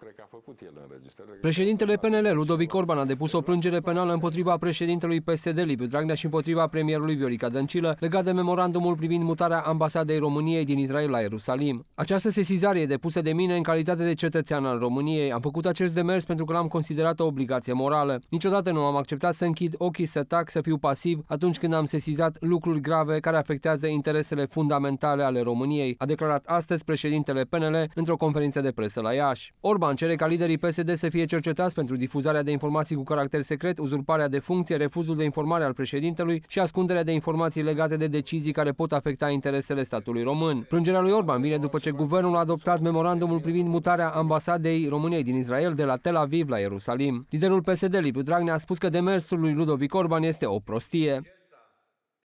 Cred că a făcut el Președintele PNL, Ludovic Orban, a depus o plângere penală împotriva președintelui PSD Liviu Dragnea și împotriva premierului Viorica Dăncilă, legat de memorandumul privind mutarea ambasadei României din Israel la Ierusalim. Această sesizare e depusă de mine în calitate de cetățean al României. Am făcut acest demers pentru că l-am considerat o obligație morală. Niciodată nu am acceptat să închid ochii, să tac, să fiu pasiv atunci când am sesizat lucruri grave care afectează interesele fundamentale ale României, a declarat astăzi președintele PNL într-o conferință de presă la Iași. Orban Orban cere ca liderii PSD să fie cercetați pentru difuzarea de informații cu caracter secret, uzurparea de funcție, refuzul de informare al președintelui și ascunderea de informații legate de decizii care pot afecta interesele statului român. Plângerea lui Orban vine după ce guvernul a adoptat memorandumul privind mutarea ambasadei României din Israel de la Tel Aviv la Ierusalim. Liderul PSD, Liviu Dragnea, a spus că demersul lui Ludovic Orban este o prostie.